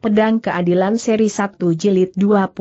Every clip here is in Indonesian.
Pedang Keadilan Seri 1 Jilid 29.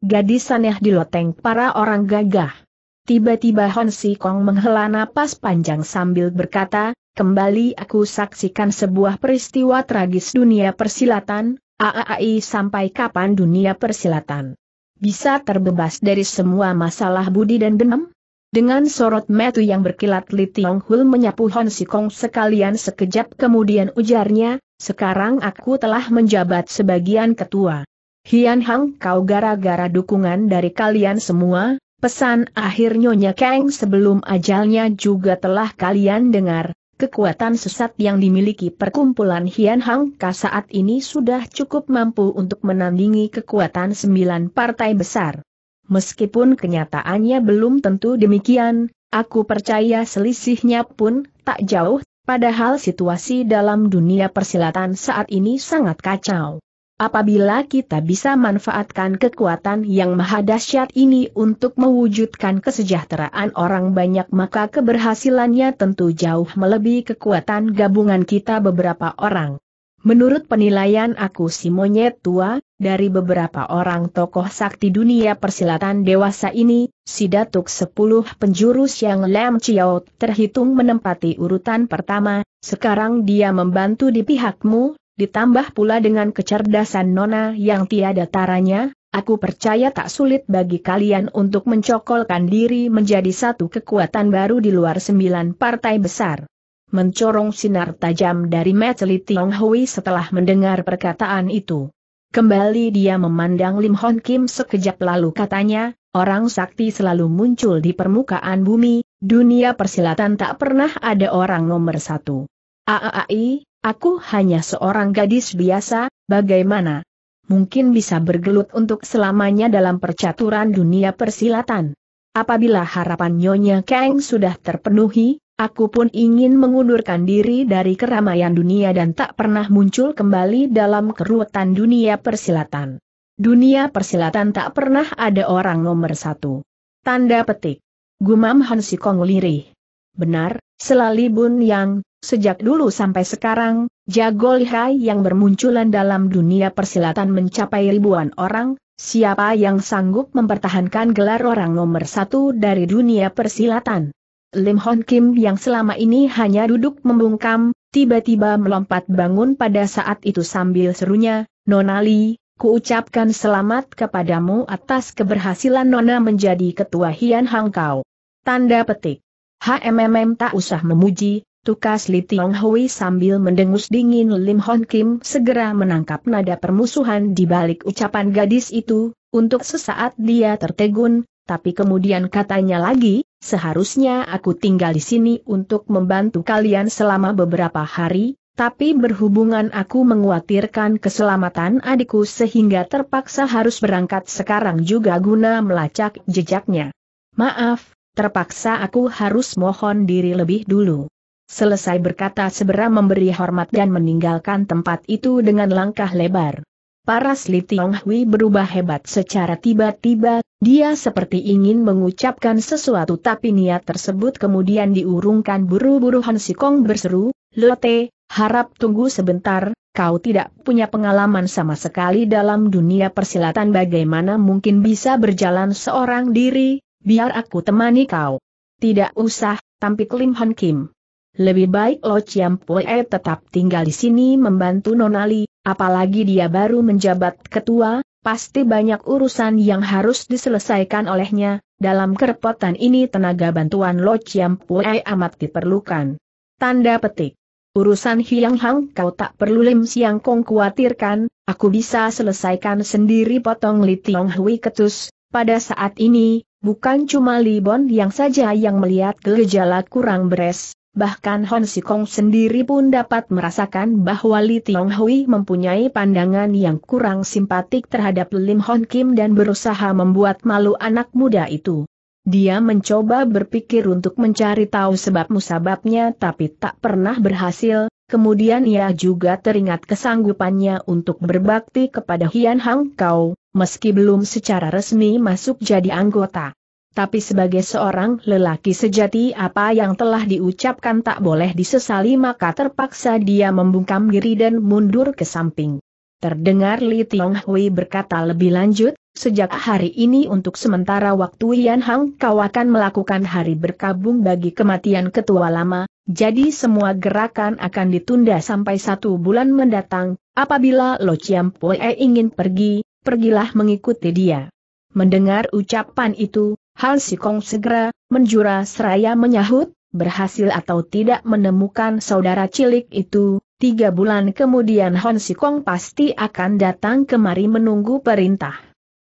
Gadis aneh loteng para orang gagah. Tiba-tiba Hon Si Kong menghela napas panjang sambil berkata, kembali aku saksikan sebuah peristiwa tragis dunia persilatan, AAI sampai kapan dunia persilatan. Bisa terbebas dari semua masalah budi dan dendam? Dengan sorot metu yang berkilat Li Tiong Hul menyapu Hon Kong sekalian sekejap kemudian ujarnya, sekarang aku telah menjabat sebagian ketua. Hian Hang kau gara-gara dukungan dari kalian semua, pesan akhir Nyonya Kang sebelum ajalnya juga telah kalian dengar, kekuatan sesat yang dimiliki perkumpulan Hian Hang Ka saat ini sudah cukup mampu untuk menandingi kekuatan sembilan partai besar. Meskipun kenyataannya belum tentu demikian, aku percaya selisihnya pun tak jauh, padahal situasi dalam dunia persilatan saat ini sangat kacau. Apabila kita bisa manfaatkan kekuatan yang maha dahsyat ini untuk mewujudkan kesejahteraan orang banyak maka keberhasilannya tentu jauh melebihi kekuatan gabungan kita beberapa orang. Menurut penilaian aku si monyet tua, dari beberapa orang tokoh sakti dunia persilatan dewasa ini, si Datuk Sepuluh penjurus yang Lam Chiao terhitung menempati urutan pertama, sekarang dia membantu di pihakmu, ditambah pula dengan kecerdasan Nona yang tiada taranya, aku percaya tak sulit bagi kalian untuk mencokolkan diri menjadi satu kekuatan baru di luar sembilan partai besar. Mencorong sinar tajam dari Meteli Tiong Hui setelah mendengar perkataan itu. Kembali dia memandang Lim Hon Kim sekejap lalu katanya, orang sakti selalu muncul di permukaan bumi, dunia persilatan tak pernah ada orang nomor satu. Aai, aku hanya seorang gadis biasa, bagaimana? Mungkin bisa bergelut untuk selamanya dalam percaturan dunia persilatan. Apabila harapan Nyonya Kang sudah terpenuhi, Aku pun ingin mengundurkan diri dari keramaian dunia dan tak pernah muncul kembali dalam keruwetan dunia persilatan. Dunia persilatan tak pernah ada orang nomor satu. Tanda petik. Gumam Hansi Kong lirih. Benar, selali Bun Yang, sejak dulu sampai sekarang, jago lihai yang bermunculan dalam dunia persilatan mencapai ribuan orang, siapa yang sanggup mempertahankan gelar orang nomor satu dari dunia persilatan? Lim Hon Kim yang selama ini hanya duduk membungkam, tiba-tiba melompat bangun pada saat itu sambil serunya, Nonali, kuucapkan selamat kepadamu atas keberhasilan Nona menjadi ketua Hian Hangkau. Tanda petik. HMMM tak usah memuji, tukas Li Tiong Hui sambil mendengus dingin Lim Hon Kim segera menangkap nada permusuhan di balik ucapan gadis itu, untuk sesaat dia tertegun, tapi kemudian katanya lagi, Seharusnya aku tinggal di sini untuk membantu kalian selama beberapa hari, tapi berhubungan aku menguatirkan keselamatan adikku sehingga terpaksa harus berangkat sekarang juga guna melacak jejaknya. Maaf, terpaksa aku harus mohon diri lebih dulu. Selesai berkata segera memberi hormat dan meninggalkan tempat itu dengan langkah lebar. Paras Li Tiong Hui berubah hebat secara tiba-tiba, dia seperti ingin mengucapkan sesuatu tapi niat tersebut kemudian diurungkan buru-buru Han Sikong berseru, Lote, harap tunggu sebentar, kau tidak punya pengalaman sama sekali dalam dunia persilatan bagaimana mungkin bisa berjalan seorang diri, biar aku temani kau. Tidak usah, tampik Lim Han Kim. Lebih baik Lo Chiam Pue tetap tinggal di sini membantu Nonali, Apalagi dia baru menjabat ketua, pasti banyak urusan yang harus diselesaikan olehnya, dalam kerepotan ini tenaga bantuan Lo Chiam Pue amat diperlukan. Tanda petik. Urusan Hiang Hang kau tak perlu Lim Siang Kong khawatirkan, aku bisa selesaikan sendiri potong Li Tiong Hui ketus, pada saat ini, bukan cuma Li Bon yang saja yang melihat gejala kurang beres, Bahkan Hon Sikong sendiri pun dapat merasakan bahwa Li Tiong Hui mempunyai pandangan yang kurang simpatik terhadap Lim Hon Kim dan berusaha membuat malu anak muda itu. Dia mencoba berpikir untuk mencari tahu sebab musababnya tapi tak pernah berhasil, kemudian ia juga teringat kesanggupannya untuk berbakti kepada Hian Hang Kau, meski belum secara resmi masuk jadi anggota tapi sebagai seorang lelaki sejati apa yang telah diucapkan tak boleh disesali maka terpaksa dia membungkam diri dan mundur ke samping. Terdengar Li Tiong Hui berkata lebih lanjut, sejak hari ini untuk sementara waktu Yan Hang kau akan melakukan hari berkabung bagi kematian ketua lama, jadi semua gerakan akan ditunda sampai satu bulan mendatang, apabila Lo Chiam Pue ingin pergi, pergilah mengikuti dia. Mendengar ucapan itu, Han Sikong segera, menjura seraya menyahut, berhasil atau tidak menemukan saudara cilik itu, tiga bulan kemudian Han Sikong pasti akan datang kemari menunggu perintah.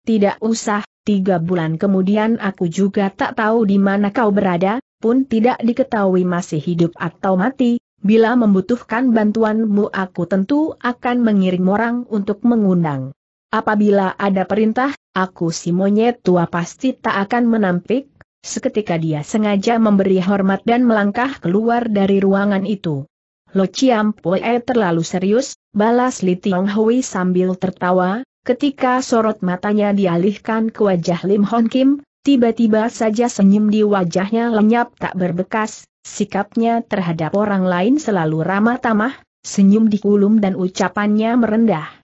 Tidak usah, tiga bulan kemudian aku juga tak tahu di mana kau berada, pun tidak diketahui masih hidup atau mati, bila membutuhkan bantuanmu aku tentu akan mengirim orang untuk mengundang. Apabila ada perintah, aku si monyet tua pasti tak akan menampik, seketika dia sengaja memberi hormat dan melangkah keluar dari ruangan itu. Lo Chiam Pue terlalu serius, balas Li Tiong Hui sambil tertawa, ketika sorot matanya dialihkan ke wajah Lim Hon Kim, tiba-tiba saja senyum di wajahnya lenyap tak berbekas, sikapnya terhadap orang lain selalu ramah tamah, senyum di kulum dan ucapannya merendah.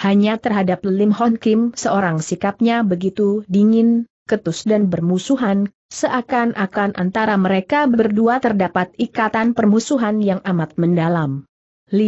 Hanya terhadap Lim Hon Kim seorang sikapnya begitu dingin, ketus dan bermusuhan, seakan-akan antara mereka berdua terdapat ikatan permusuhan yang amat mendalam.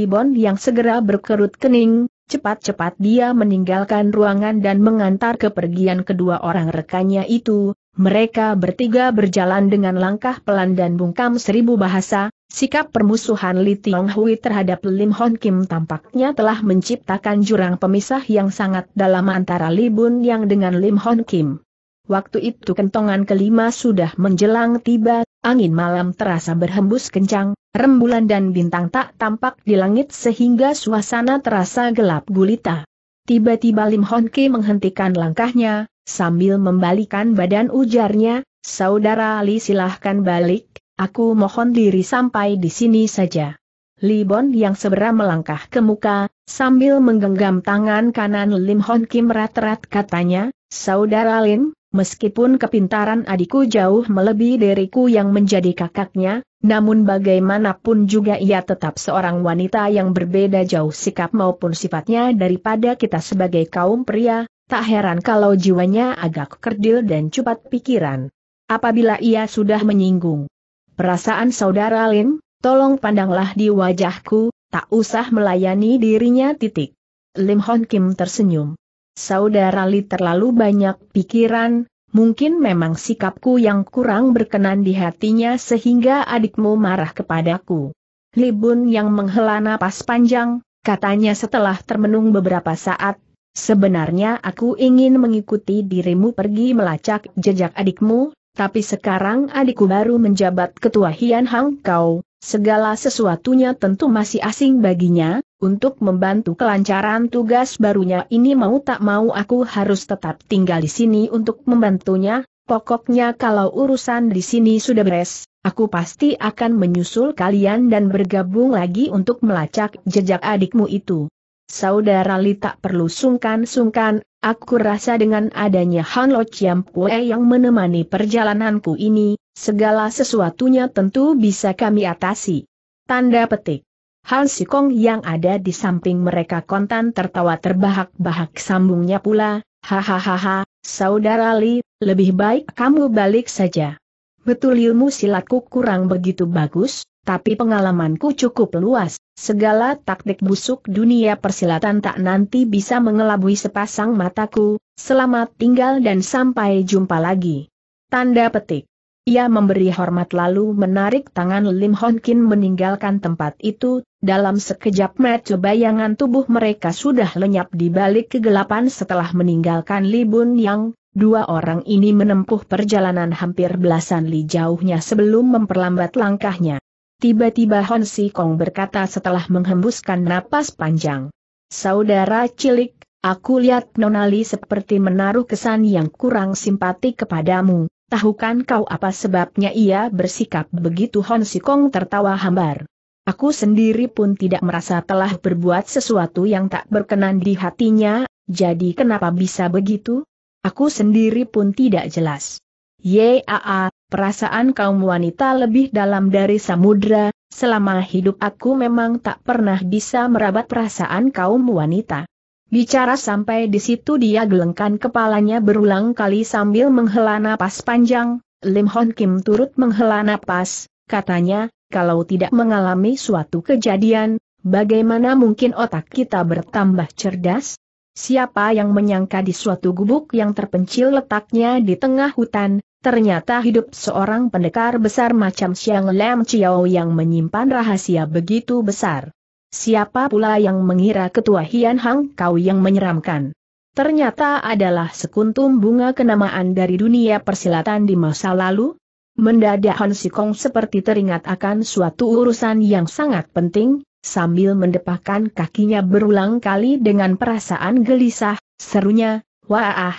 Bon yang segera berkerut kening, cepat-cepat dia meninggalkan ruangan dan mengantar kepergian kedua orang rekannya itu, mereka bertiga berjalan dengan langkah pelan dan bungkam seribu bahasa, sikap permusuhan Li Tiong Hui terhadap Lim Hon Kim tampaknya telah menciptakan jurang pemisah yang sangat dalam antara Li Bun Yang dengan Lim Hon Kim. Waktu itu kentongan kelima sudah menjelang tiba, angin malam terasa berhembus kencang, rembulan dan bintang tak tampak di langit sehingga suasana terasa gelap gulita. Tiba-tiba Lim Ki menghentikan langkahnya, sambil membalikan badan ujarnya, Saudara Li silahkan balik, aku mohon diri sampai di sini saja. Li Bon yang segera melangkah ke muka, sambil menggenggam tangan kanan Lim Hon Kim rat-rat katanya, Saudara Lim, meskipun kepintaran adikku jauh melebihi diriku yang menjadi kakaknya, namun bagaimanapun juga ia tetap seorang wanita yang berbeda jauh sikap maupun sifatnya daripada kita sebagai kaum pria, tak heran kalau jiwanya agak kerdil dan cepat pikiran. Apabila ia sudah menyinggung perasaan saudara Lin, tolong pandanglah di wajahku, tak usah melayani dirinya titik. Lim Hon Kim tersenyum. Saudara Li terlalu banyak pikiran, Mungkin memang sikapku yang kurang berkenan di hatinya sehingga adikmu marah kepadaku. Libun yang menghela napas panjang, katanya setelah termenung beberapa saat, sebenarnya aku ingin mengikuti dirimu pergi melacak jejak adikmu, tapi sekarang adikku baru menjabat ketua Hian Hang Kau, segala sesuatunya tentu masih asing baginya, untuk membantu kelancaran tugas barunya ini mau tak mau aku harus tetap tinggal di sini untuk membantunya, pokoknya kalau urusan di sini sudah beres, aku pasti akan menyusul kalian dan bergabung lagi untuk melacak jejak adikmu itu. Saudara Li tak perlu sungkan-sungkan, aku rasa dengan adanya Han Lo Chiam Pue yang menemani perjalananku ini, segala sesuatunya tentu bisa kami atasi. Tanda petik. Han Sikong yang ada di samping mereka kontan tertawa terbahak-bahak sambungnya pula, hahaha, saudara Li, lebih baik kamu balik saja. Betul ilmu silatku kurang begitu bagus, tapi pengalamanku cukup luas, segala taktik busuk dunia persilatan tak nanti bisa mengelabui sepasang mataku, selamat tinggal dan sampai jumpa lagi. Tanda petik. Ia memberi hormat lalu menarik tangan Lim Hon Kin meninggalkan tempat itu, dalam sekejap mata bayangan tubuh mereka sudah lenyap di balik kegelapan setelah meninggalkan Li Bun Yang, dua orang ini menempuh perjalanan hampir belasan li jauhnya sebelum memperlambat langkahnya. Tiba-tiba Hon Si Kong berkata setelah menghembuskan napas panjang. Saudara cilik, aku lihat Nonali seperti menaruh kesan yang kurang simpati kepadamu, Tahukan kau apa sebabnya ia bersikap begitu Hon Kong tertawa hambar. Aku sendiri pun tidak merasa telah berbuat sesuatu yang tak berkenan di hatinya, jadi kenapa bisa begitu? Aku sendiri pun tidak jelas. Yaa, perasaan kaum wanita lebih dalam dari samudra, selama hidup aku memang tak pernah bisa merabat perasaan kaum wanita. Bicara sampai di situ dia gelengkan kepalanya berulang kali sambil menghela napas panjang, Lim Hon Kim turut menghela napas, katanya, kalau tidak mengalami suatu kejadian, bagaimana mungkin otak kita bertambah cerdas? Siapa yang menyangka di suatu gubuk yang terpencil letaknya di tengah hutan, ternyata hidup seorang pendekar besar macam Xiang Lam Chiao yang menyimpan rahasia begitu besar. Siapa pula yang mengira ketua Hian Hang kau yang menyeramkan? Ternyata adalah sekuntum bunga kenamaan dari dunia persilatan di masa lalu? Mendadak Han Sikong seperti teringat akan suatu urusan yang sangat penting, sambil mendepahkan kakinya berulang kali dengan perasaan gelisah, serunya, Wah,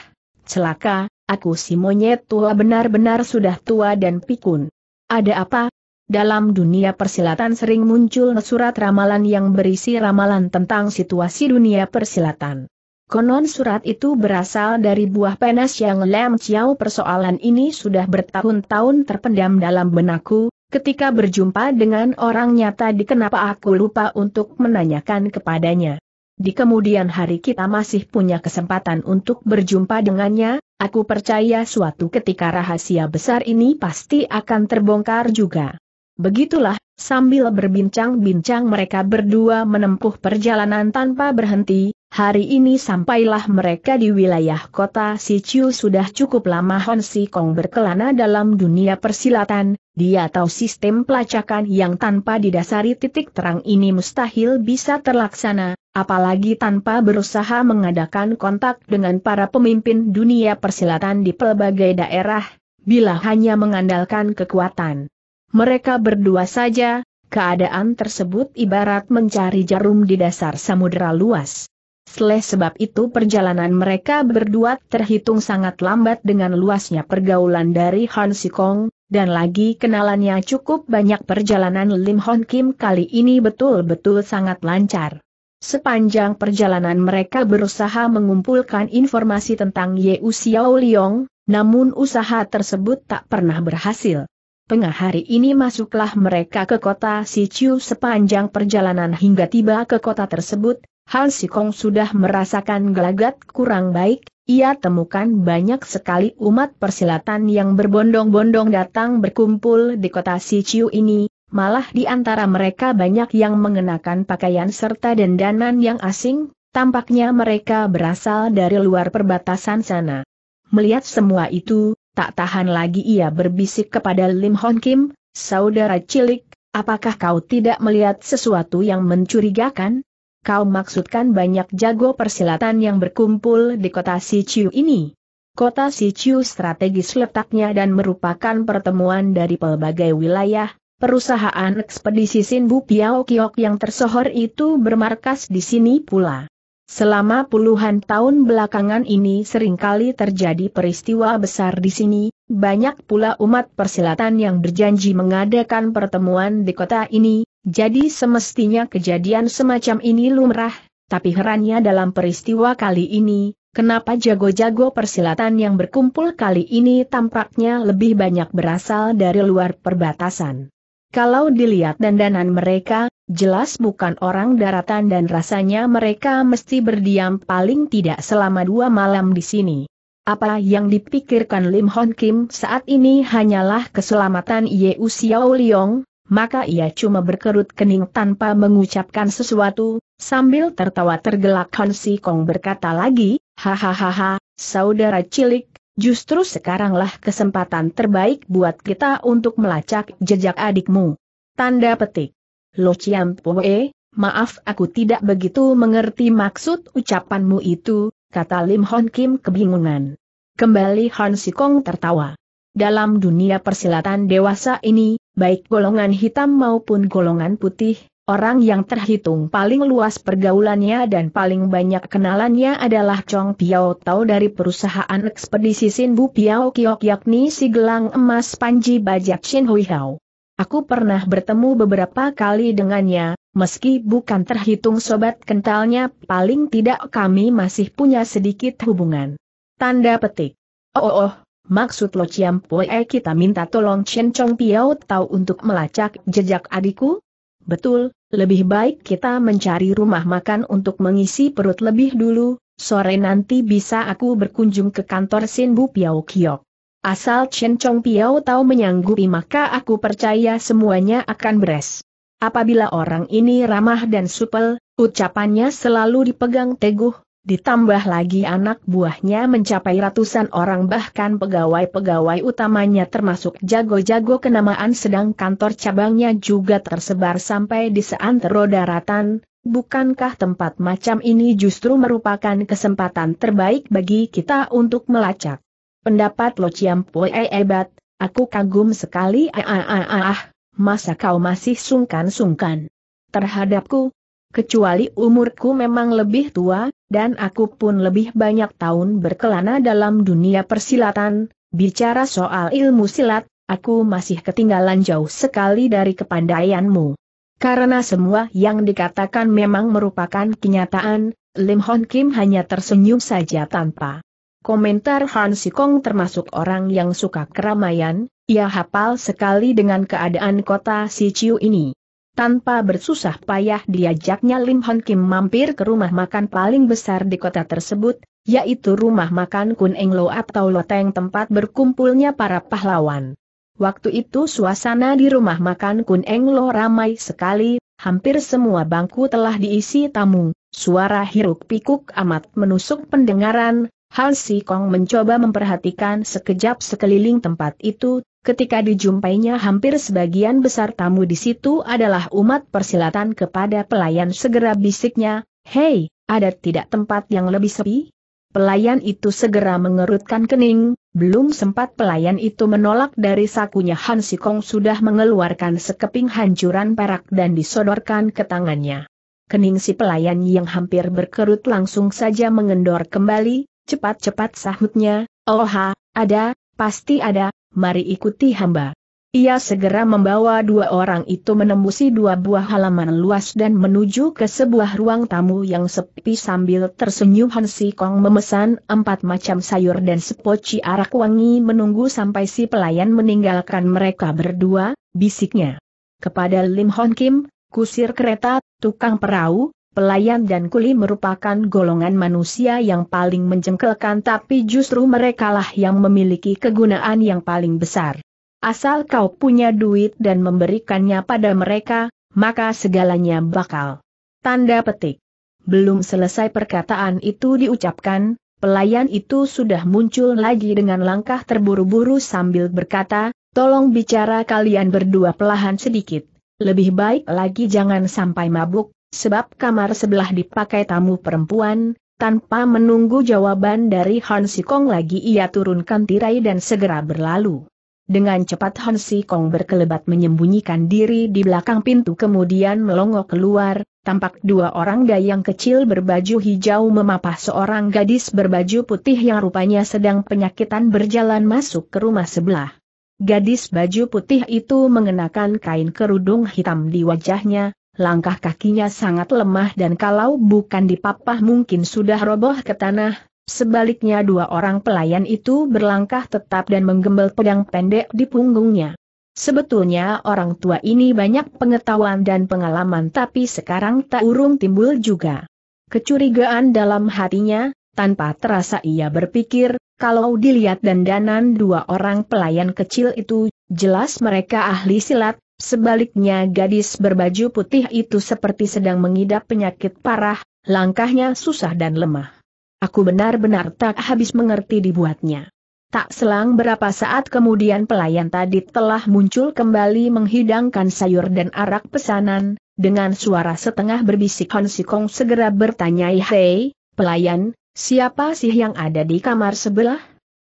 celaka, aku si monyet tua benar-benar sudah tua dan pikun. Ada apa, dalam dunia persilatan sering muncul surat ramalan yang berisi ramalan tentang situasi dunia persilatan. Konon surat itu berasal dari buah penas yang lem Ciao, persoalan ini sudah bertahun-tahun terpendam dalam benakku, ketika berjumpa dengan orang nyata di kenapa aku lupa untuk menanyakan kepadanya. Di kemudian hari kita masih punya kesempatan untuk berjumpa dengannya, aku percaya suatu ketika rahasia besar ini pasti akan terbongkar juga. Begitulah, sambil berbincang-bincang mereka berdua menempuh perjalanan tanpa berhenti, hari ini sampailah mereka di wilayah kota Siciu sudah cukup lama Hon Si Kong berkelana dalam dunia persilatan, dia tahu sistem pelacakan yang tanpa didasari titik terang ini mustahil bisa terlaksana, apalagi tanpa berusaha mengadakan kontak dengan para pemimpin dunia persilatan di pelbagai daerah, bila hanya mengandalkan kekuatan mereka berdua saja, keadaan tersebut ibarat mencari jarum di dasar samudera luas. Seleh sebab itu perjalanan mereka berdua terhitung sangat lambat dengan luasnya pergaulan dari Han Sikong, dan lagi kenalannya cukup banyak perjalanan Lim Hon Kim kali ini betul-betul sangat lancar. Sepanjang perjalanan mereka berusaha mengumpulkan informasi tentang Yeu Xiao Liong, namun usaha tersebut tak pernah berhasil. Pengah hari ini masuklah mereka ke kota Siciu sepanjang perjalanan hingga tiba ke kota tersebut, Han Sikong sudah merasakan gelagat kurang baik, ia temukan banyak sekali umat persilatan yang berbondong-bondong datang berkumpul di kota Siciu ini, malah di antara mereka banyak yang mengenakan pakaian serta dendanan yang asing, tampaknya mereka berasal dari luar perbatasan sana. Melihat semua itu, Tak tahan lagi ia berbisik kepada Lim Hon Kim, saudara cilik, apakah kau tidak melihat sesuatu yang mencurigakan? Kau maksudkan banyak jago persilatan yang berkumpul di kota Sichu ini. Kota Sichu strategis letaknya dan merupakan pertemuan dari pelbagai wilayah, perusahaan ekspedisi Sinbu Piao Kiok yang tersohor itu bermarkas di sini pula. Selama puluhan tahun belakangan ini seringkali terjadi peristiwa besar di sini, banyak pula umat persilatan yang berjanji mengadakan pertemuan di kota ini, jadi semestinya kejadian semacam ini lumrah, tapi herannya dalam peristiwa kali ini, kenapa jago-jago persilatan yang berkumpul kali ini tampaknya lebih banyak berasal dari luar perbatasan. Kalau dilihat dandanan mereka, jelas bukan orang daratan dan rasanya mereka mesti berdiam paling tidak selama dua malam di sini. Apa yang dipikirkan Lim Hon Kim saat ini hanyalah keselamatan Ye Xiao Liong, maka ia cuma berkerut kening tanpa mengucapkan sesuatu, sambil tertawa tergelak Hon Si Kong berkata lagi, hahaha, saudara cilik, Justru sekaranglah kesempatan terbaik buat kita untuk melacak jejak adikmu. Tanda petik. Lo Chiam Poe, maaf aku tidak begitu mengerti maksud ucapanmu itu, kata Lim Hon Kim kebingungan. Kembali Han Sikong tertawa. Dalam dunia persilatan dewasa ini, baik golongan hitam maupun golongan putih, orang yang terhitung paling luas pergaulannya dan paling banyak kenalannya adalah Chong Piao Tao dari perusahaan ekspedisi Sinbu Piao Kiok yakni si gelang emas Panji Bajak Shin Hui Hao. Aku pernah bertemu beberapa kali dengannya, meski bukan terhitung sobat kentalnya, paling tidak kami masih punya sedikit hubungan. Tanda petik. Oh, oh, oh maksud Lo Ciam Pue kita minta tolong Chen Chong Piao tahu untuk melacak jejak adikku? Betul, lebih baik kita mencari rumah makan untuk mengisi perut lebih dulu, sore nanti bisa aku berkunjung ke kantor Sin Bu Piao Kiok. Asal Chen Chong Piao tahu menyanggupi maka aku percaya semuanya akan beres. Apabila orang ini ramah dan supel, ucapannya selalu dipegang teguh, ditambah lagi anak buahnya mencapai ratusan orang bahkan pegawai-pegawai utamanya termasuk jago-jago kenamaan sedang kantor cabangnya juga tersebar sampai di seantero daratan, bukankah tempat macam ini justru merupakan kesempatan terbaik bagi kita untuk melacak? Pendapat Lo Chiam Pue e hebat, aku kagum sekali ah ah ah ah, masa kau masih sungkan-sungkan terhadapku? Kecuali umurku memang lebih tua, dan aku pun lebih banyak tahun berkelana dalam dunia persilatan, bicara soal ilmu silat, aku masih ketinggalan jauh sekali dari kepandaianmu. Karena semua yang dikatakan memang merupakan kenyataan, Lim Hon Kim hanya tersenyum saja tanpa Komentar Han Sikong termasuk orang yang suka keramaian, ia hafal sekali dengan keadaan kota Siciu ini. Tanpa bersusah payah diajaknya Lim Hon Kim mampir ke rumah makan paling besar di kota tersebut, yaitu rumah makan Kun Eng Lo atau Loteng tempat berkumpulnya para pahlawan. Waktu itu suasana di rumah makan Kun Eng Lo ramai sekali, hampir semua bangku telah diisi tamu, suara hiruk pikuk amat menusuk pendengaran, Han Si Kong mencoba memperhatikan sekejap sekeliling tempat itu, ketika dijumpainya hampir sebagian besar tamu di situ adalah umat persilatan kepada pelayan segera bisiknya, Hei, ada tidak tempat yang lebih sepi? Pelayan itu segera mengerutkan kening, belum sempat pelayan itu menolak dari sakunya Han Si Kong sudah mengeluarkan sekeping hancuran perak dan disodorkan ke tangannya. Kening si pelayan yang hampir berkerut langsung saja mengendor kembali, cepat-cepat sahutnya, Oha, ada, pasti ada, mari ikuti hamba. Ia segera membawa dua orang itu menembusi dua buah halaman luas dan menuju ke sebuah ruang tamu yang sepi sambil tersenyum Han Si Kong memesan empat macam sayur dan sepoci arak wangi menunggu sampai si pelayan meninggalkan mereka berdua, bisiknya. Kepada Lim Hon Kim, kusir kereta, tukang perahu, Pelayan dan kuli merupakan golongan manusia yang paling menjengkelkan, tapi justru merekalah yang memiliki kegunaan yang paling besar. Asal kau punya duit dan memberikannya pada mereka, maka segalanya bakal. Tanda petik. Belum selesai perkataan itu diucapkan, pelayan itu sudah muncul lagi dengan langkah terburu-buru sambil berkata, tolong bicara kalian berdua pelahan sedikit. Lebih baik lagi jangan sampai mabuk, sebab kamar sebelah dipakai tamu perempuan, tanpa menunggu jawaban dari Han Kong lagi ia turunkan tirai dan segera berlalu. Dengan cepat Han Kong berkelebat menyembunyikan diri di belakang pintu kemudian melongok keluar, tampak dua orang dayang kecil berbaju hijau memapah seorang gadis berbaju putih yang rupanya sedang penyakitan berjalan masuk ke rumah sebelah. Gadis baju putih itu mengenakan kain kerudung hitam di wajahnya, Langkah kakinya sangat lemah dan kalau bukan dipapah mungkin sudah roboh ke tanah. Sebaliknya dua orang pelayan itu berlangkah tetap dan menggembal pedang pendek di punggungnya. Sebetulnya orang tua ini banyak pengetahuan dan pengalaman tapi sekarang tak urung timbul juga. Kecurigaan dalam hatinya, tanpa terasa ia berpikir, kalau dilihat dandanan dua orang pelayan kecil itu, jelas mereka ahli silat, Sebaliknya gadis berbaju putih itu seperti sedang mengidap penyakit parah, langkahnya susah dan lemah. Aku benar-benar tak habis mengerti dibuatnya. Tak selang berapa saat kemudian pelayan tadi telah muncul kembali menghidangkan sayur dan arak pesanan, dengan suara setengah berbisik Hon Sikong segera bertanya Hei, pelayan, siapa sih yang ada di kamar sebelah?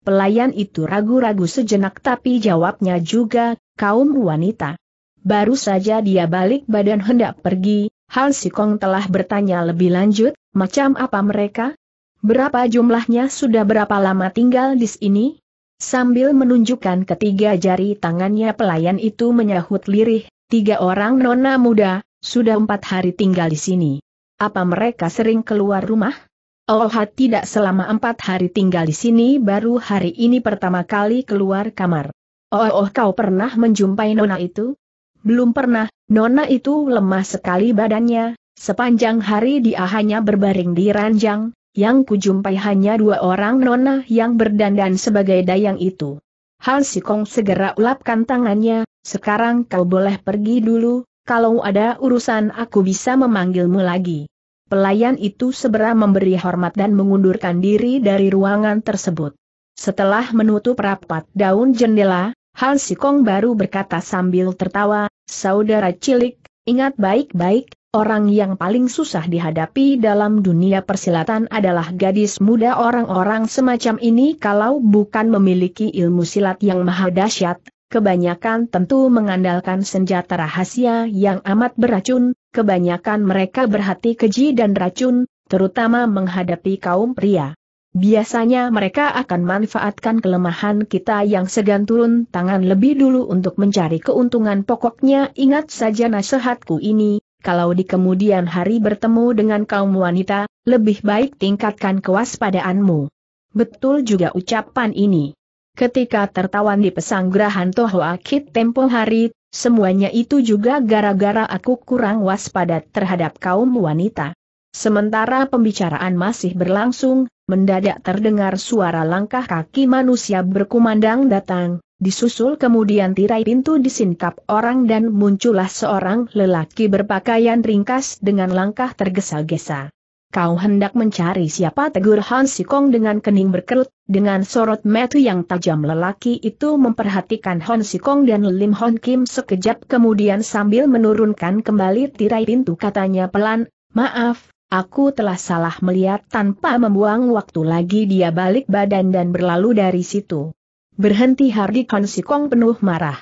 Pelayan itu ragu-ragu sejenak tapi jawabnya juga, kaum wanita. Baru saja dia balik badan hendak pergi, Han Sikong telah bertanya lebih lanjut, macam apa mereka? Berapa jumlahnya sudah berapa lama tinggal di sini? Sambil menunjukkan ketiga jari tangannya pelayan itu menyahut lirih, tiga orang nona muda, sudah empat hari tinggal di sini. Apa mereka sering keluar rumah? Oh hati tidak selama empat hari tinggal di sini baru hari ini pertama kali keluar kamar. Oh, oh kau pernah menjumpai nona itu? Belum pernah, Nona itu lemah sekali badannya, sepanjang hari dia hanya berbaring di ranjang, yang kujumpai hanya dua orang Nona yang berdandan sebagai dayang itu. si Sikong segera ulapkan tangannya, sekarang kau boleh pergi dulu, kalau ada urusan aku bisa memanggilmu lagi. Pelayan itu segera memberi hormat dan mengundurkan diri dari ruangan tersebut. Setelah menutup rapat daun jendela, Hal Sikong baru berkata sambil tertawa, Saudara cilik, ingat baik-baik, orang yang paling susah dihadapi dalam dunia persilatan adalah gadis muda orang-orang semacam ini kalau bukan memiliki ilmu silat yang maha dahsyat, kebanyakan tentu mengandalkan senjata rahasia yang amat beracun, kebanyakan mereka berhati keji dan racun, terutama menghadapi kaum pria. Biasanya mereka akan manfaatkan kelemahan kita yang segan turun tangan lebih dulu untuk mencari keuntungan pokoknya ingat saja nasihatku ini, kalau di kemudian hari bertemu dengan kaum wanita, lebih baik tingkatkan kewaspadaanmu. Betul juga ucapan ini. Ketika tertawan di pesanggrahan Tohoakit tempo hari, semuanya itu juga gara-gara aku kurang waspada terhadap kaum wanita. Sementara pembicaraan masih berlangsung, mendadak terdengar suara langkah kaki manusia berkumandang datang, disusul kemudian tirai pintu disingkap orang dan muncullah seorang lelaki berpakaian ringkas dengan langkah tergesa-gesa. Kau hendak mencari siapa tegur Han Sikong dengan kening berkerut, dengan sorot metu yang tajam lelaki itu memperhatikan Han Sikong dan Lim Hon Kim sekejap kemudian sambil menurunkan kembali tirai pintu katanya pelan, maaf, Aku telah salah melihat tanpa membuang waktu lagi dia balik badan dan berlalu dari situ. Berhenti Hardi Konsikong penuh marah.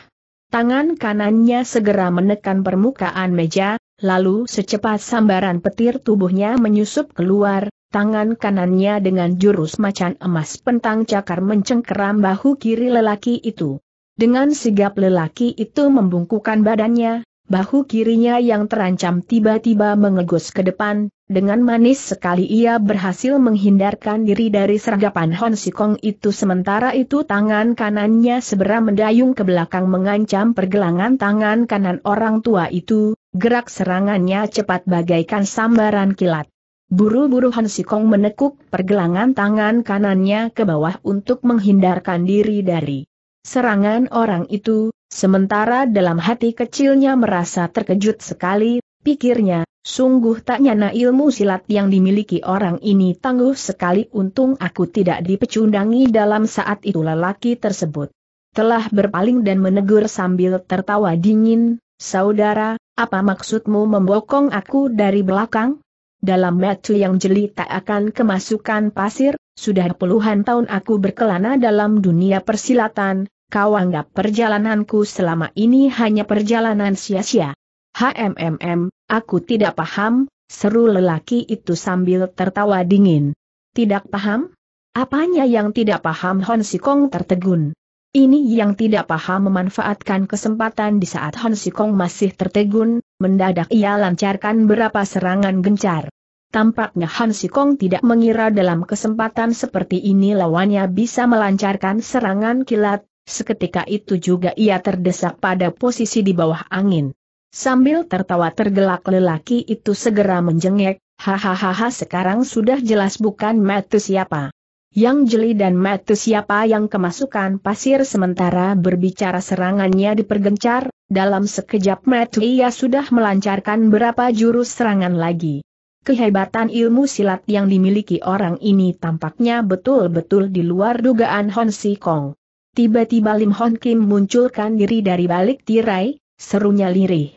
Tangan kanannya segera menekan permukaan meja, lalu secepat sambaran petir tubuhnya menyusup keluar, tangan kanannya dengan jurus macan emas pentang cakar mencengkeram bahu kiri lelaki itu. Dengan sigap lelaki itu membungkukan badannya, Bahu kirinya yang terancam tiba-tiba mengegus ke depan, dengan manis sekali ia berhasil menghindarkan diri dari sergapan Hon Sikong itu sementara itu tangan kanannya seberang mendayung ke belakang mengancam pergelangan tangan kanan orang tua itu, gerak serangannya cepat bagaikan sambaran kilat. Buru-buru Han Sikong menekuk pergelangan tangan kanannya ke bawah untuk menghindarkan diri dari serangan orang itu, sementara dalam hati kecilnya merasa terkejut sekali, pikirnya, sungguh tak nyana ilmu silat yang dimiliki orang ini tangguh sekali untung aku tidak dipecundangi dalam saat itu lelaki tersebut. Telah berpaling dan menegur sambil tertawa dingin, saudara, apa maksudmu membokong aku dari belakang? Dalam metu yang jeli tak akan kemasukan pasir, sudah puluhan tahun aku berkelana dalam dunia persilatan, kau anggap perjalananku selama ini hanya perjalanan sia-sia. HMMM, aku tidak paham, seru lelaki itu sambil tertawa dingin. Tidak paham? Apanya yang tidak paham Hon Sikong tertegun. Ini yang tidak paham memanfaatkan kesempatan di saat Hon Sikong masih tertegun, mendadak ia lancarkan berapa serangan gencar. Tampaknya Han Sikong tidak mengira dalam kesempatan seperti ini lawannya bisa melancarkan serangan kilat, seketika itu juga ia terdesak pada posisi di bawah angin. Sambil tertawa tergelak lelaki itu segera menjengek, hahaha sekarang sudah jelas bukan metu siapa. Yang jeli dan metu siapa yang kemasukan pasir sementara berbicara serangannya dipergencar, dalam sekejap metu ia sudah melancarkan berapa jurus serangan lagi. Kehebatan ilmu silat yang dimiliki orang ini tampaknya betul-betul di luar dugaan Hon Si Kong. Tiba-tiba Lim Hon Kim munculkan diri dari balik tirai, serunya lirih.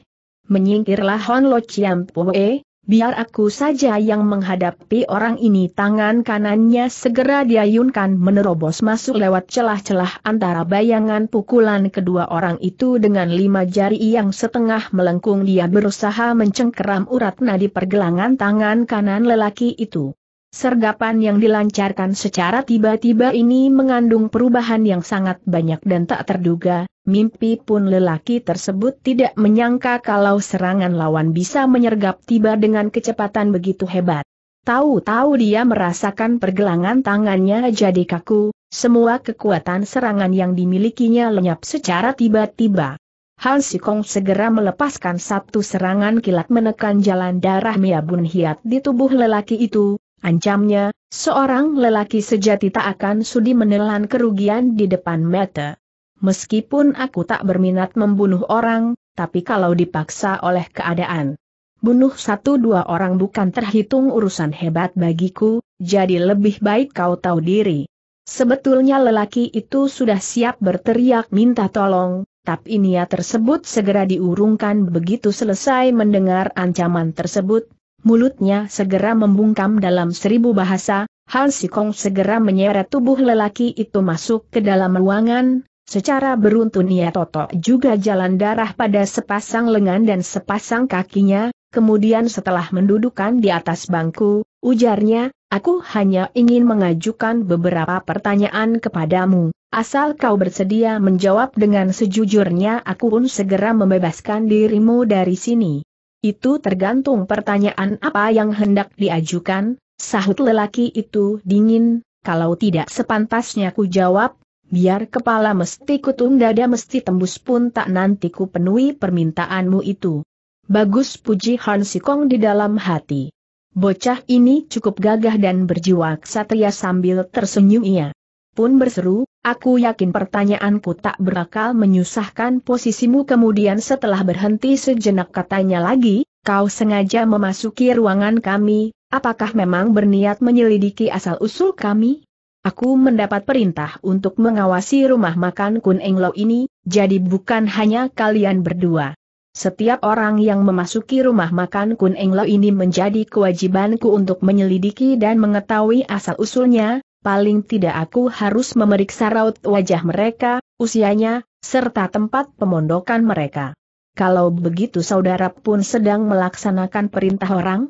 Menyingkirlah Hon Lo Chiam Poe, Biar aku saja yang menghadapi orang ini tangan kanannya segera diayunkan menerobos masuk lewat celah-celah antara bayangan pukulan kedua orang itu dengan lima jari yang setengah melengkung dia berusaha mencengkeram urat nadi pergelangan tangan kanan lelaki itu. Sergapan yang dilancarkan secara tiba-tiba ini mengandung perubahan yang sangat banyak dan tak terduga, mimpi pun lelaki tersebut tidak menyangka kalau serangan lawan bisa menyergap tiba dengan kecepatan begitu hebat. Tahu-tahu dia merasakan pergelangan tangannya jadi kaku, semua kekuatan serangan yang dimilikinya lenyap secara tiba-tiba. Han Sikong segera melepaskan satu serangan kilat menekan jalan darah miabun Bun Hiat di tubuh lelaki itu, Ancamnya, seorang lelaki sejati tak akan sudi menelan kerugian di depan mata. Meskipun aku tak berminat membunuh orang, tapi kalau dipaksa oleh keadaan, bunuh satu dua orang bukan terhitung urusan hebat bagiku, jadi lebih baik kau tahu diri. Sebetulnya lelaki itu sudah siap berteriak minta tolong, tapi niat ya tersebut segera diurungkan begitu selesai mendengar ancaman tersebut, mulutnya segera membungkam dalam seribu bahasa, si Sikong segera menyeret tubuh lelaki itu masuk ke dalam ruangan, secara beruntun ia totok juga jalan darah pada sepasang lengan dan sepasang kakinya, kemudian setelah mendudukan di atas bangku, ujarnya, aku hanya ingin mengajukan beberapa pertanyaan kepadamu, asal kau bersedia menjawab dengan sejujurnya aku pun segera membebaskan dirimu dari sini. Itu tergantung pertanyaan apa yang hendak diajukan, sahut lelaki itu dingin, kalau tidak sepantasnya ku jawab, biar kepala mesti kutung dada mesti tembus pun tak nanti ku penuhi permintaanmu itu. Bagus puji Han Sikong di dalam hati. Bocah ini cukup gagah dan berjiwa ksatria sambil tersenyum ia pun berseru, aku yakin pertanyaanku tak berakal menyusahkan posisimu kemudian setelah berhenti sejenak katanya lagi, kau sengaja memasuki ruangan kami, apakah memang berniat menyelidiki asal-usul kami? Aku mendapat perintah untuk mengawasi rumah makan Kun Eng Lo ini, jadi bukan hanya kalian berdua. Setiap orang yang memasuki rumah makan Kun Eng Lo ini menjadi kewajibanku untuk menyelidiki dan mengetahui asal-usulnya, paling tidak aku harus memeriksa raut wajah mereka, usianya, serta tempat pemondokan mereka. Kalau begitu saudara pun sedang melaksanakan perintah orang?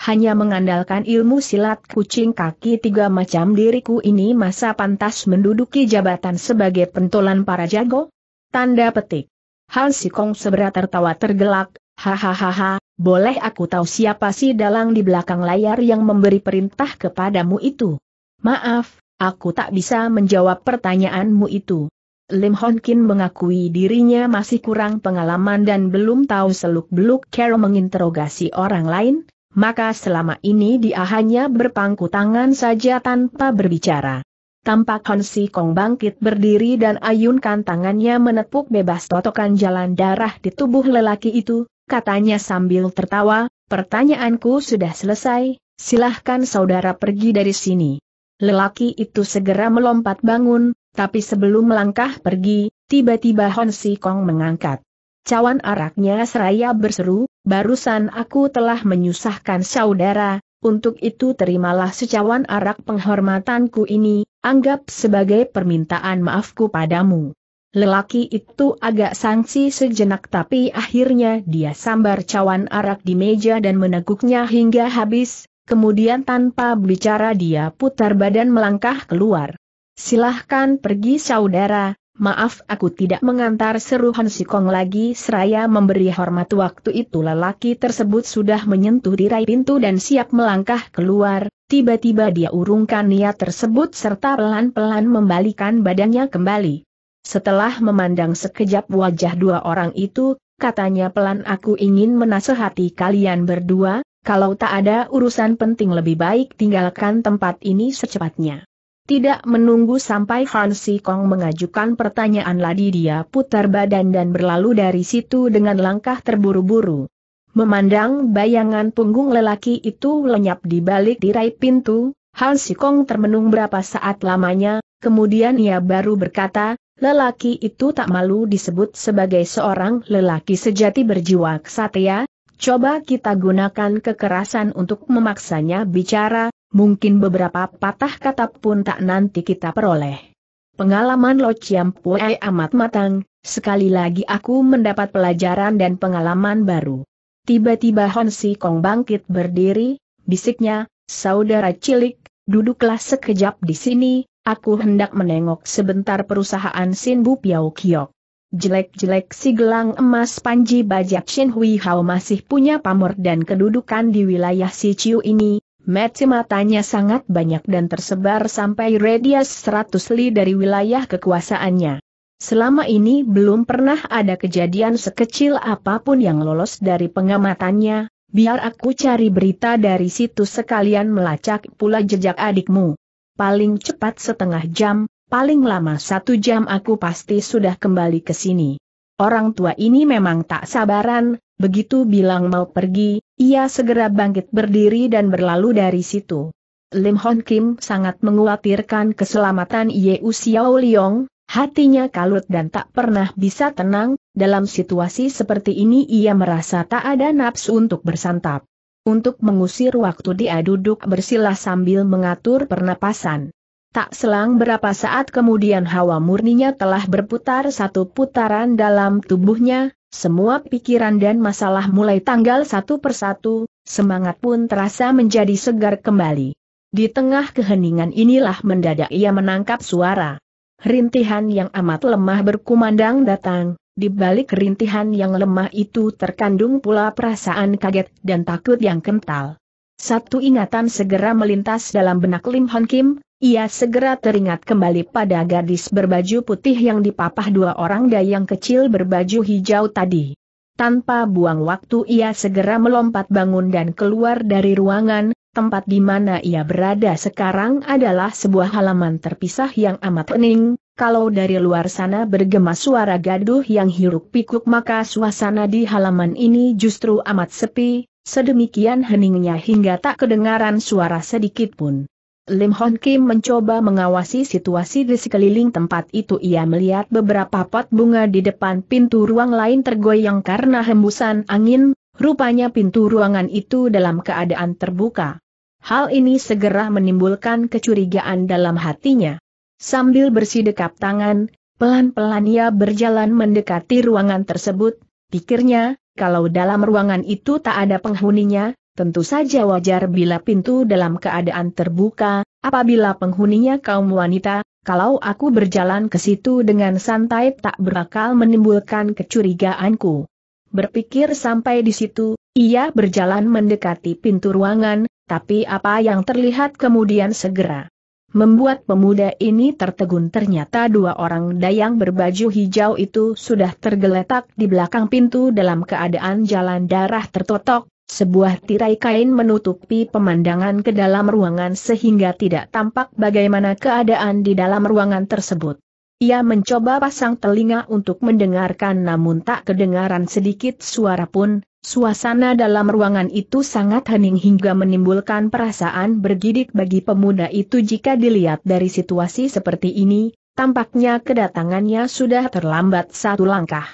Hanya mengandalkan ilmu silat kucing kaki tiga macam diriku ini masa pantas menduduki jabatan sebagai pentolan para jago? Tanda petik. Han Sikong seberat tertawa tergelak, hahaha, boleh aku tahu siapa sih dalang di belakang layar yang memberi perintah kepadamu itu? Maaf, aku tak bisa menjawab pertanyaanmu itu. Lim Honkin mengakui dirinya masih kurang pengalaman dan belum tahu seluk-beluk Carol menginterogasi orang lain, maka selama ini dia hanya berpangku tangan saja tanpa berbicara. Tampak Si Kong bangkit berdiri dan ayunkan tangannya menepuk bebas totokan jalan darah di tubuh lelaki itu, katanya sambil tertawa, pertanyaanku sudah selesai, silahkan saudara pergi dari sini. Lelaki itu segera melompat bangun, tapi sebelum melangkah pergi, tiba-tiba Hon Si Kong mengangkat. Cawan araknya seraya berseru, barusan aku telah menyusahkan saudara, untuk itu terimalah secawan arak penghormatanku ini, anggap sebagai permintaan maafku padamu. Lelaki itu agak sangsi sejenak tapi akhirnya dia sambar cawan arak di meja dan meneguknya hingga habis, Kemudian tanpa bicara dia putar badan melangkah keluar. Silahkan pergi saudara, maaf aku tidak mengantar seru Han Kong lagi seraya memberi hormat waktu itu lelaki tersebut sudah menyentuh tirai pintu dan siap melangkah keluar, tiba-tiba dia urungkan niat tersebut serta pelan-pelan membalikan badannya kembali. Setelah memandang sekejap wajah dua orang itu, katanya pelan aku ingin menasehati kalian berdua, kalau tak ada urusan penting lebih baik tinggalkan tempat ini secepatnya. Tidak menunggu sampai Han Si Kong mengajukan pertanyaan lagi dia putar badan dan berlalu dari situ dengan langkah terburu-buru. Memandang bayangan punggung lelaki itu lenyap di balik tirai pintu, Han Si Kong termenung berapa saat lamanya, kemudian ia baru berkata, lelaki itu tak malu disebut sebagai seorang lelaki sejati berjiwa kesatria, Coba kita gunakan kekerasan untuk memaksanya bicara, mungkin beberapa patah kata pun tak nanti kita peroleh. Pengalaman Lo Chiampue amat matang, sekali lagi aku mendapat pelajaran dan pengalaman baru. Tiba-tiba Hon Si Kong bangkit berdiri, bisiknya, saudara cilik, duduklah sekejap di sini, aku hendak menengok sebentar perusahaan Sin Bu Piao Kiok. Jelek-jelek si gelang emas Panji Bajak Shin Hui Hao masih punya pamor dan kedudukan di wilayah si Ciu ini, Meti matanya sangat banyak dan tersebar sampai radius 100 li dari wilayah kekuasaannya. Selama ini belum pernah ada kejadian sekecil apapun yang lolos dari pengamatannya, biar aku cari berita dari situ sekalian melacak pula jejak adikmu. Paling cepat setengah jam, paling lama satu jam aku pasti sudah kembali ke sini. Orang tua ini memang tak sabaran, begitu bilang mau pergi, ia segera bangkit berdiri dan berlalu dari situ. Lim Hon Kim sangat menguatirkan keselamatan Ye U Xiao Liong, hatinya kalut dan tak pernah bisa tenang, dalam situasi seperti ini ia merasa tak ada nafsu untuk bersantap. Untuk mengusir waktu dia duduk bersila sambil mengatur pernapasan. Tak selang berapa saat kemudian hawa murninya telah berputar satu putaran dalam tubuhnya, semua pikiran dan masalah mulai tanggal satu persatu, semangat pun terasa menjadi segar kembali. Di tengah keheningan inilah mendadak ia menangkap suara. Rintihan yang amat lemah berkumandang datang, di balik rintihan yang lemah itu terkandung pula perasaan kaget dan takut yang kental. Satu ingatan segera melintas dalam benak Lim Hon Kim, ia segera teringat kembali pada gadis berbaju putih yang dipapah dua orang dayang kecil berbaju hijau tadi. Tanpa buang waktu ia segera melompat bangun dan keluar dari ruangan, tempat di mana ia berada sekarang adalah sebuah halaman terpisah yang amat hening, kalau dari luar sana bergema suara gaduh yang hiruk pikuk maka suasana di halaman ini justru amat sepi, sedemikian heningnya hingga tak kedengaran suara sedikit pun. Lim Hon Kim mencoba mengawasi situasi di sekeliling tempat itu ia melihat beberapa pot bunga di depan pintu ruang lain tergoyang karena hembusan angin, rupanya pintu ruangan itu dalam keadaan terbuka. Hal ini segera menimbulkan kecurigaan dalam hatinya. Sambil bersih bersidekap tangan, pelan-pelan ia berjalan mendekati ruangan tersebut, pikirnya, kalau dalam ruangan itu tak ada penghuninya, Tentu saja wajar bila pintu dalam keadaan terbuka, apabila penghuninya kaum wanita, kalau aku berjalan ke situ dengan santai tak berakal menimbulkan kecurigaanku. Berpikir sampai di situ, ia berjalan mendekati pintu ruangan, tapi apa yang terlihat kemudian segera membuat pemuda ini tertegun ternyata dua orang dayang berbaju hijau itu sudah tergeletak di belakang pintu dalam keadaan jalan darah tertotok, sebuah tirai kain menutupi pemandangan ke dalam ruangan sehingga tidak tampak bagaimana keadaan di dalam ruangan tersebut. Ia mencoba pasang telinga untuk mendengarkan namun tak kedengaran sedikit suara pun, suasana dalam ruangan itu sangat hening hingga menimbulkan perasaan bergidik bagi pemuda itu jika dilihat dari situasi seperti ini, tampaknya kedatangannya sudah terlambat satu langkah.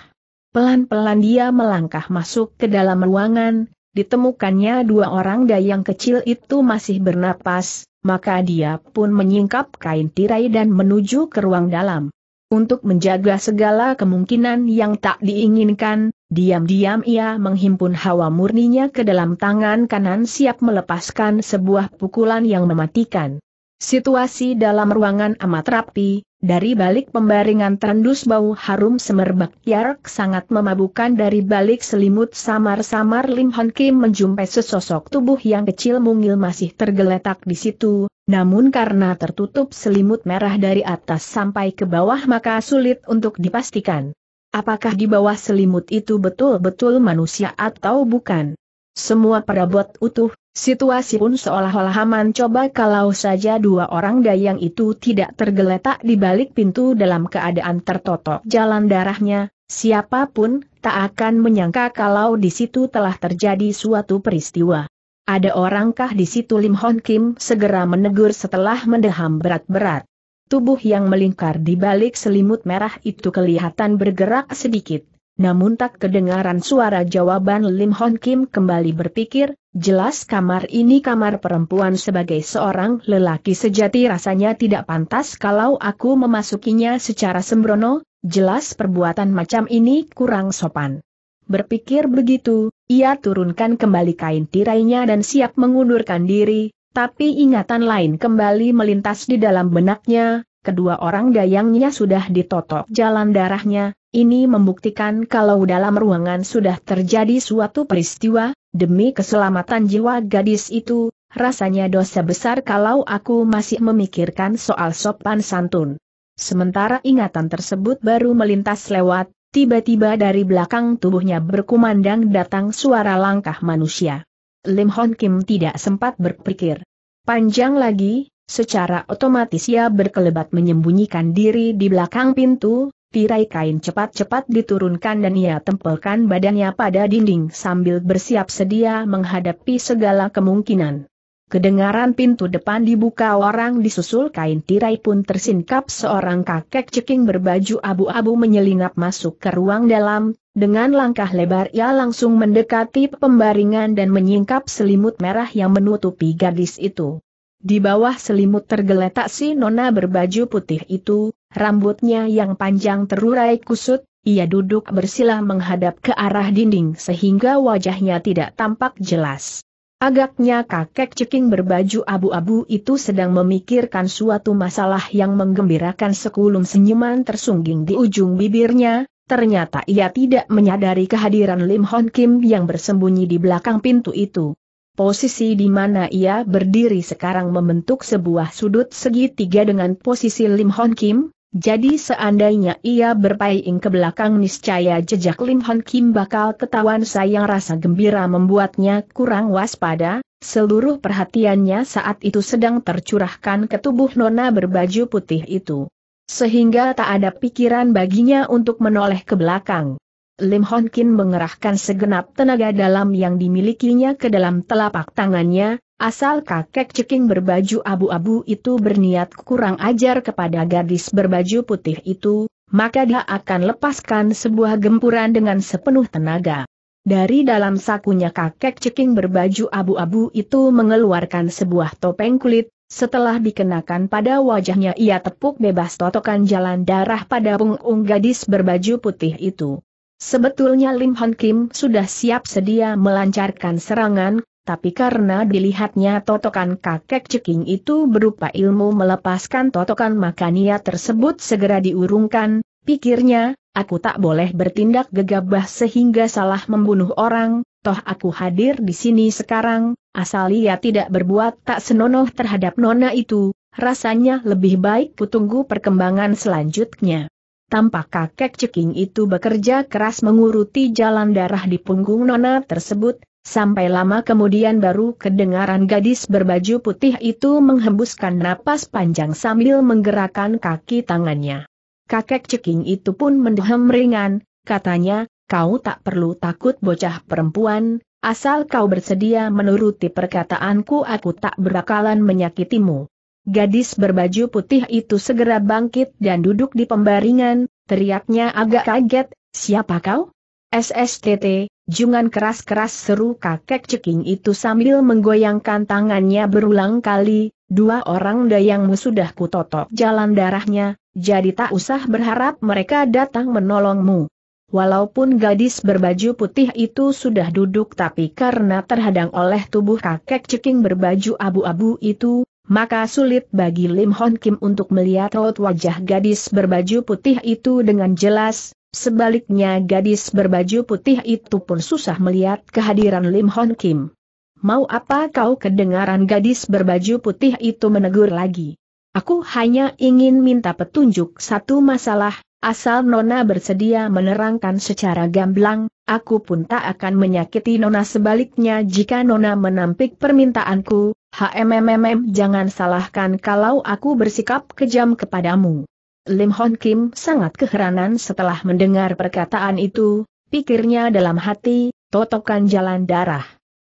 Pelan-pelan dia melangkah masuk ke dalam ruangan, ditemukannya dua orang dayang kecil itu masih bernapas, maka dia pun menyingkap kain tirai dan menuju ke ruang dalam. Untuk menjaga segala kemungkinan yang tak diinginkan, diam-diam ia menghimpun hawa murninya ke dalam tangan kanan siap melepaskan sebuah pukulan yang mematikan. Situasi dalam ruangan amat rapi, dari balik pembaringan tandus bau harum semerbak yark sangat memabukan dari balik selimut samar-samar Lim Hon Kim menjumpai sesosok tubuh yang kecil mungil masih tergeletak di situ, namun karena tertutup selimut merah dari atas sampai ke bawah maka sulit untuk dipastikan. Apakah di bawah selimut itu betul-betul manusia atau bukan? Semua perabot utuh, Situasi pun seolah-olah aman coba kalau saja dua orang dayang itu tidak tergeletak di balik pintu dalam keadaan tertotok jalan darahnya, siapapun tak akan menyangka kalau di situ telah terjadi suatu peristiwa. Ada orangkah di situ Lim Hon Kim segera menegur setelah mendeham berat-berat. Tubuh yang melingkar di balik selimut merah itu kelihatan bergerak sedikit, namun tak kedengaran suara jawaban Lim Hon Kim kembali berpikir, Jelas kamar ini kamar perempuan sebagai seorang lelaki sejati rasanya tidak pantas kalau aku memasukinya secara sembrono, jelas perbuatan macam ini kurang sopan. Berpikir begitu, ia turunkan kembali kain tirainya dan siap mengundurkan diri, tapi ingatan lain kembali melintas di dalam benaknya, kedua orang dayangnya sudah ditotok jalan darahnya, ini membuktikan kalau dalam ruangan sudah terjadi suatu peristiwa, demi keselamatan jiwa gadis itu, rasanya dosa besar kalau aku masih memikirkan soal sopan santun. Sementara ingatan tersebut baru melintas lewat, tiba-tiba dari belakang tubuhnya berkumandang datang suara langkah manusia. Lim Hon Kim tidak sempat berpikir panjang lagi, secara otomatis ia berkelebat menyembunyikan diri di belakang pintu, tirai kain cepat-cepat diturunkan dan ia tempelkan badannya pada dinding sambil bersiap sedia menghadapi segala kemungkinan. Kedengaran pintu depan dibuka orang disusul kain tirai pun tersingkap seorang kakek ceking berbaju abu-abu menyelinap masuk ke ruang dalam, dengan langkah lebar ia langsung mendekati pembaringan dan menyingkap selimut merah yang menutupi gadis itu. Di bawah selimut tergeletak si nona berbaju putih itu, rambutnya yang panjang terurai kusut, ia duduk bersila menghadap ke arah dinding sehingga wajahnya tidak tampak jelas. Agaknya kakek ceking berbaju abu-abu itu sedang memikirkan suatu masalah yang menggembirakan sekulum senyuman tersungging di ujung bibirnya, ternyata ia tidak menyadari kehadiran Lim Hon Kim yang bersembunyi di belakang pintu itu. Posisi di mana ia berdiri sekarang membentuk sebuah sudut segitiga dengan posisi Lim Hon Kim, jadi seandainya ia berpaling ke belakang niscaya jejak Lim Hon Kim bakal ketahuan sayang rasa gembira membuatnya kurang waspada, seluruh perhatiannya saat itu sedang tercurahkan ke tubuh nona berbaju putih itu. Sehingga tak ada pikiran baginya untuk menoleh ke belakang. Lim Hon Kin mengerahkan segenap tenaga dalam yang dimilikinya ke dalam telapak tangannya, asal kakek ceking berbaju abu-abu itu berniat kurang ajar kepada gadis berbaju putih itu, maka dia akan lepaskan sebuah gempuran dengan sepenuh tenaga. Dari dalam sakunya kakek ceking berbaju abu-abu itu mengeluarkan sebuah topeng kulit, setelah dikenakan pada wajahnya ia tepuk bebas totokan jalan darah pada punggung gadis berbaju putih itu. Sebetulnya Lim Hon Kim sudah siap sedia melancarkan serangan, tapi karena dilihatnya totokan kakek ceking itu berupa ilmu melepaskan totokan maka niat tersebut segera diurungkan, pikirnya, aku tak boleh bertindak gegabah sehingga salah membunuh orang, toh aku hadir di sini sekarang, asal ia tidak berbuat tak senonoh terhadap nona itu, rasanya lebih baik kutunggu perkembangan selanjutnya. Tampak kakek ceking itu bekerja keras menguruti jalan darah di punggung nona tersebut, sampai lama kemudian baru kedengaran gadis berbaju putih itu menghembuskan napas panjang sambil menggerakkan kaki tangannya. Kakek ceking itu pun mendehem ringan, katanya, kau tak perlu takut bocah perempuan, asal kau bersedia menuruti perkataanku aku tak berakalan menyakitimu. Gadis berbaju putih itu segera bangkit dan duduk di pembaringan, teriaknya agak kaget, siapa kau? SSTT, jungan keras-keras seru kakek ceking itu sambil menggoyangkan tangannya berulang kali, dua orang dayangmu sudah kutotok jalan darahnya, jadi tak usah berharap mereka datang menolongmu. Walaupun gadis berbaju putih itu sudah duduk tapi karena terhadang oleh tubuh kakek ceking berbaju abu-abu itu, maka sulit bagi Lim Hon Kim untuk melihat raut wajah gadis berbaju putih itu dengan jelas, sebaliknya gadis berbaju putih itu pun susah melihat kehadiran Lim Hon Kim. Mau apa kau kedengaran gadis berbaju putih itu menegur lagi? Aku hanya ingin minta petunjuk satu masalah, asal Nona bersedia menerangkan secara gamblang, aku pun tak akan menyakiti Nona sebaliknya jika Nona menampik permintaanku, HMMM jangan salahkan kalau aku bersikap kejam kepadamu. Lim Hon Kim sangat keheranan setelah mendengar perkataan itu, pikirnya dalam hati, totokan jalan darah.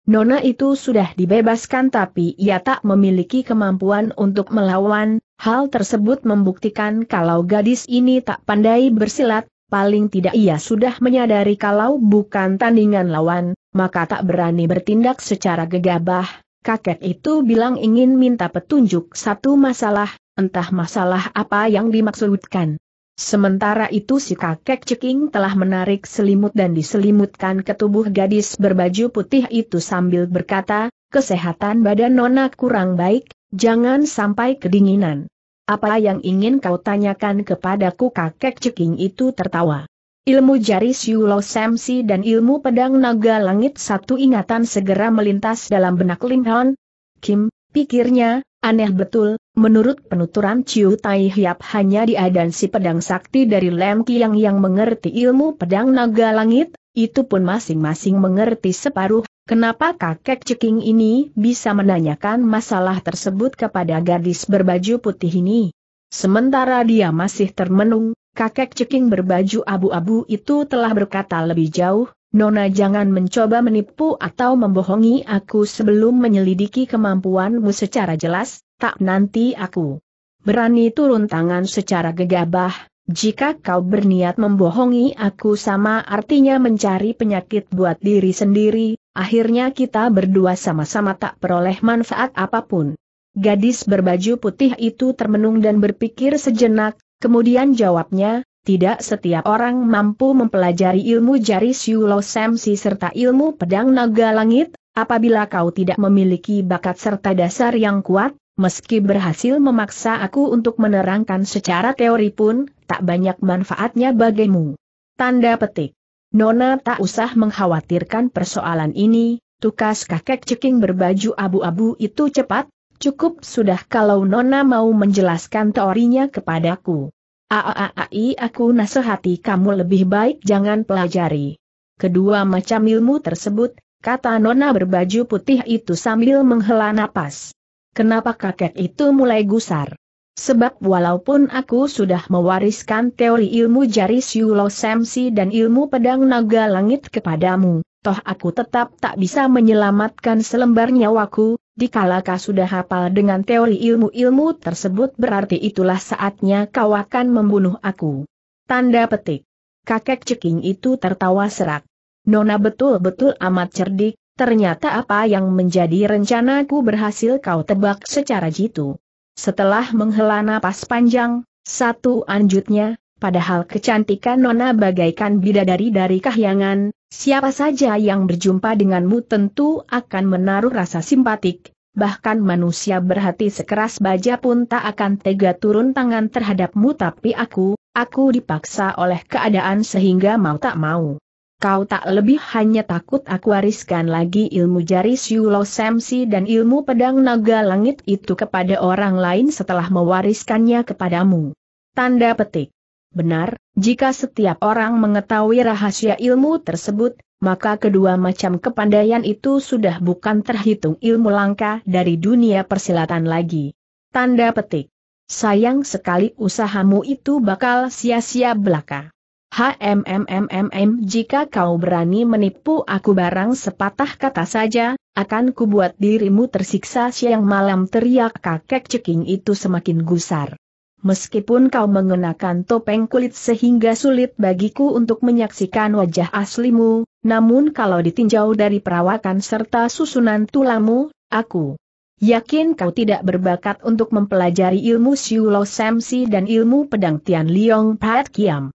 Nona itu sudah dibebaskan tapi ia tak memiliki kemampuan untuk melawan, hal tersebut membuktikan kalau gadis ini tak pandai bersilat, paling tidak ia sudah menyadari kalau bukan tandingan lawan, maka tak berani bertindak secara gegabah, kakek itu bilang ingin minta petunjuk satu masalah, entah masalah apa yang dimaksudkan. Sementara itu si kakek ceking telah menarik selimut dan diselimutkan ke tubuh gadis berbaju putih itu sambil berkata, kesehatan badan nona kurang baik, jangan sampai kedinginan. Apa yang ingin kau tanyakan kepadaku kakek ceking itu tertawa. Ilmu jari Siulo Samsi dan ilmu pedang naga langit satu ingatan segera melintas dalam benak Lim Hon. Kim, pikirnya, aneh betul, menurut penuturan Chiu Tai Hiap hanya dia dan si pedang sakti dari Lem Kiang yang mengerti ilmu pedang naga langit, itu pun masing-masing mengerti separuh Kenapa kakek ceking ini bisa menanyakan masalah tersebut kepada gadis berbaju putih ini? Sementara dia masih termenung, kakek ceking berbaju abu-abu itu telah berkata lebih jauh, Nona jangan mencoba menipu atau membohongi aku sebelum menyelidiki kemampuanmu secara jelas, tak nanti aku berani turun tangan secara gegabah, jika kau berniat membohongi aku sama artinya mencari penyakit buat diri sendiri, akhirnya kita berdua sama-sama tak peroleh manfaat apapun. Gadis berbaju putih itu termenung dan berpikir sejenak, Kemudian jawabnya, tidak setiap orang mampu mempelajari ilmu jari Siulo Samsi serta ilmu pedang naga langit, apabila kau tidak memiliki bakat serta dasar yang kuat, meski berhasil memaksa aku untuk menerangkan secara teori pun, tak banyak manfaatnya bagimu. Tanda petik. Nona tak usah mengkhawatirkan persoalan ini, tukas kakek ceking berbaju abu-abu itu cepat, cukup sudah kalau Nona mau menjelaskan teorinya kepadaku. Aaai aku nasihati kamu lebih baik jangan pelajari. Kedua macam ilmu tersebut, kata nona berbaju putih itu sambil menghela napas. Kenapa kakek itu mulai gusar? Sebab walaupun aku sudah mewariskan teori ilmu jari Siulo Semsi dan ilmu pedang naga langit kepadamu, toh aku tetap tak bisa menyelamatkan selembar nyawaku, Dikala kau sudah hafal dengan teori ilmu-ilmu tersebut berarti itulah saatnya kau akan membunuh aku. Tanda petik. Kakek ceking itu tertawa serak. Nona betul-betul amat cerdik, ternyata apa yang menjadi rencanaku berhasil kau tebak secara jitu. Setelah menghela napas panjang, satu anjutnya, padahal kecantikan Nona bagaikan bidadari dari kahyangan, Siapa saja yang berjumpa denganmu tentu akan menaruh rasa simpatik, bahkan manusia berhati sekeras baja pun tak akan tega turun tangan terhadapmu tapi aku, aku dipaksa oleh keadaan sehingga mau tak mau. Kau tak lebih hanya takut aku wariskan lagi ilmu jari Siulo Semsi dan ilmu pedang naga langit itu kepada orang lain setelah mewariskannya kepadamu. Tanda petik. Benar, jika setiap orang mengetahui rahasia ilmu tersebut, maka kedua macam kepandaian itu sudah bukan terhitung ilmu langka dari dunia persilatan lagi. Tanda petik. Sayang sekali usahamu itu bakal sia-sia belaka. HMMMMM jika kau berani menipu aku barang sepatah kata saja, akan kubuat dirimu tersiksa siang malam teriak kakek ceking itu semakin gusar. Meskipun kau mengenakan topeng kulit sehingga sulit bagiku untuk menyaksikan wajah aslimu, namun kalau ditinjau dari perawakan serta susunan tulamu, aku yakin kau tidak berbakat untuk mempelajari ilmu Siulo Samsi dan ilmu pedang Tian Liong Pat Kiam.